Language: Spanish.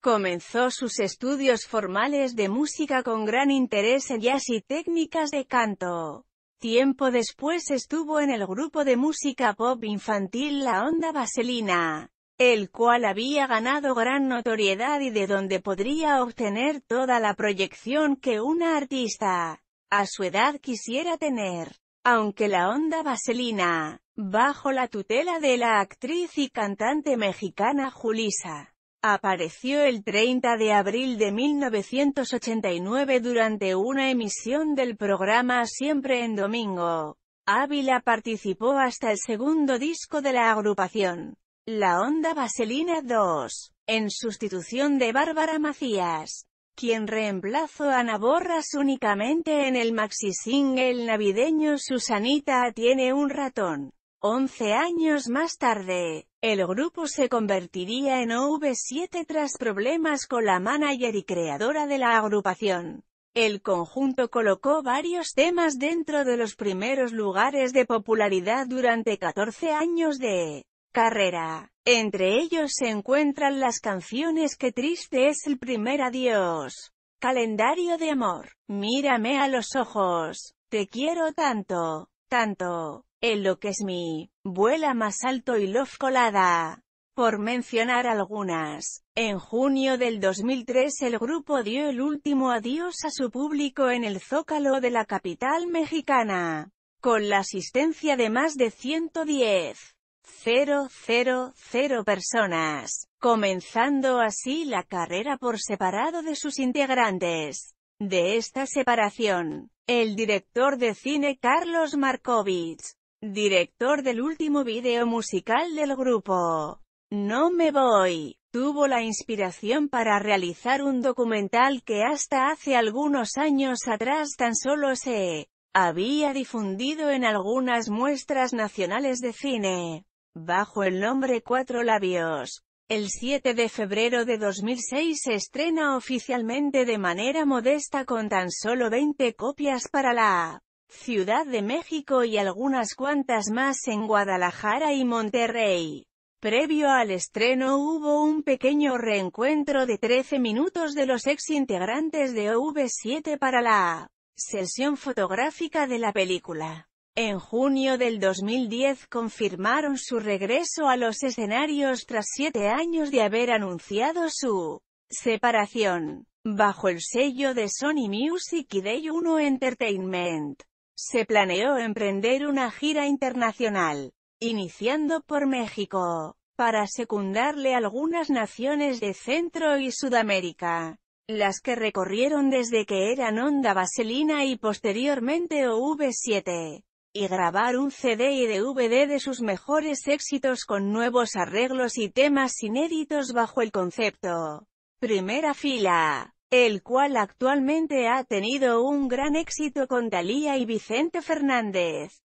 Comenzó sus estudios formales de música con gran interés en jazz y técnicas de canto. Tiempo después estuvo en el grupo de música pop infantil La Onda Vaselina, el cual había ganado gran notoriedad y de donde podría obtener toda la proyección que una artista, a su edad quisiera tener. Aunque La Onda Vaselina, bajo la tutela de la actriz y cantante mexicana Julisa, Apareció el 30 de abril de 1989 durante una emisión del programa Siempre en Domingo. Ávila participó hasta el segundo disco de la agrupación, La Onda Vaselina 2, en sustitución de Bárbara Macías, quien reemplazó a Naborras únicamente en el maxi single navideño Susanita tiene un ratón. Once años más tarde, el grupo se convertiría en OV7 tras problemas con la manager y creadora de la agrupación. El conjunto colocó varios temas dentro de los primeros lugares de popularidad durante 14 años de carrera. Entre ellos se encuentran las canciones Que triste es el primer adiós, Calendario de amor, Mírame a los ojos, Te quiero tanto, tanto, lo que es mi Vuela Más Alto y Love Colada. Por mencionar algunas, en junio del 2003 el grupo dio el último adiós a su público en el Zócalo de la capital mexicana, con la asistencia de más de 110.000 personas, comenzando así la carrera por separado de sus integrantes. De esta separación, el director de cine Carlos Markovich director del último video musical del grupo. No me voy. Tuvo la inspiración para realizar un documental que hasta hace algunos años atrás tan solo se había difundido en algunas muestras nacionales de cine, bajo el nombre Cuatro Labios. El 7 de febrero de 2006 se estrena oficialmente de manera modesta con tan solo 20 copias para la Ciudad de México y algunas cuantas más en Guadalajara y Monterrey. Previo al estreno hubo un pequeño reencuentro de 13 minutos de los ex integrantes de OV7 para la sesión fotográfica de la película. En junio del 2010 confirmaron su regreso a los escenarios tras siete años de haber anunciado su separación, bajo el sello de Sony Music y Day 1 Entertainment. Se planeó emprender una gira internacional, iniciando por México, para secundarle algunas naciones de Centro y Sudamérica, las que recorrieron desde que eran Onda Vaselina y posteriormente OV7 y grabar un CD y DVD de sus mejores éxitos con nuevos arreglos y temas inéditos bajo el concepto. Primera fila el cual actualmente ha tenido un gran éxito con Dalía y Vicente Fernández.